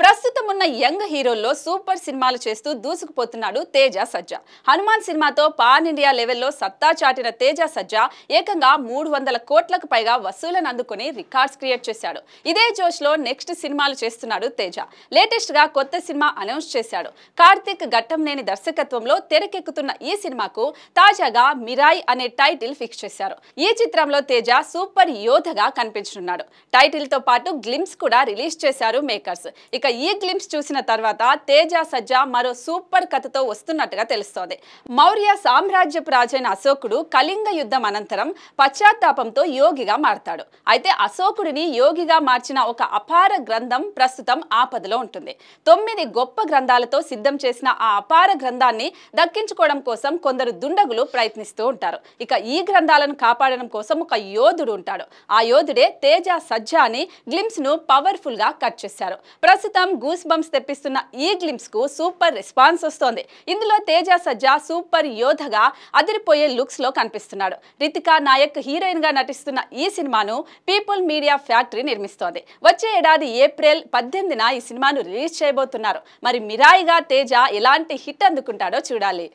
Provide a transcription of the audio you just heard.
ప్రస్తుతం ఉన్న young హీరోల్లో super సినిమాలు చేస్తూ దూసుకుపోతున్నాడు తేజ సజ్జ హనుమాన్ సినిమాతో పాన్ ఇండియా లెవెల్లో సత్తా చాటిన తేజ సజ్జా ఏకంగా మూడు వందల కోట్లకు పైగా వసూలను అందుకుని రికార్డ్స్ క్రియేట్ చేశాడు ఇదే జోష్ లో నెక్స్ట్ సినిమాలు చేస్తున్నాడు తేజ గా కొత్త సినిమా అనౌన్స్ చేశాడు కార్తిక్ లేని దర్శకత్వంలో తెరకెక్కుతున్న ఈ సినిమాకు తాజాగా మిరాయ్ అనే టైటిల్ ఫిక్స్ చేశారు ఈ చిత్రంలో తేజ సూపర్ యోధగా కనిపించనున్నాడు టైటిల్ తో పాటు గ్లిమ్స్ కూడా రిలీజ్ చేశారు మేకర్స్ ఇక ఇక ఈ గ్లింప్స్ చూసిన తర్వాత తేజ సజ్జ మరో సూపర్ కథతో వస్తున్నట్టుగా తెలుస్తోంది మౌర్య సామ్రాజ్య ప్రాజైన అశోకుడు కళింగ యుద్ధం అనంతరం పశ్చాత్తాపంతో యోగిగా మారతాడు అయితే అశోకుడిని యోగిగా మార్చిన ఒక అపార గ్రంథం ప్రస్తుతం ఆపదలో ఉంటుంది తొమ్మిది గొప్ప గ్రంథాలతో సిద్ధం చేసిన ఆ అపార గ్రంథాన్ని దక్కించుకోవడం కోసం కొందరు దుండగులు ప్రయత్నిస్తూ ఉంటారు ఇక ఈ గ్రంథాలను కాపాడడం కోసం ఒక యోధుడు ఉంటాడు ఆ యోధుడే తేజ సజ్జా అని గ్లింప్స్ ను పవర్ఫుల్ గా కట్ చేశారు ప్రస్తుతం ప్రస్తుతం గూస్ బంప్స్ తెప్పిస్తున్న ఈ గ్లిమ్స్ కు సూపర్ రెస్పాన్స్ వస్తోంది ఇందులో తేజ సజ్జా సూపర్ యోధగా అదిరిపోయే లుక్స్ లో కనిపిస్తున్నాడు రితికా నాయక్ హీరోయిన్ గా నటిస్తున్న ఈ సినిమాను పీపుల్ మీడియా ఫ్యాక్టరీ నిర్మిస్తోంది వచ్చే ఏడాది ఏప్రిల్ పద్దెనిమిదిన ఈ సినిమాను రిలీజ్ చేయబోతున్నారు మరి మిరాయిగా తేజ ఎలాంటి హిట్ అందుకుంటాడో చూడాలి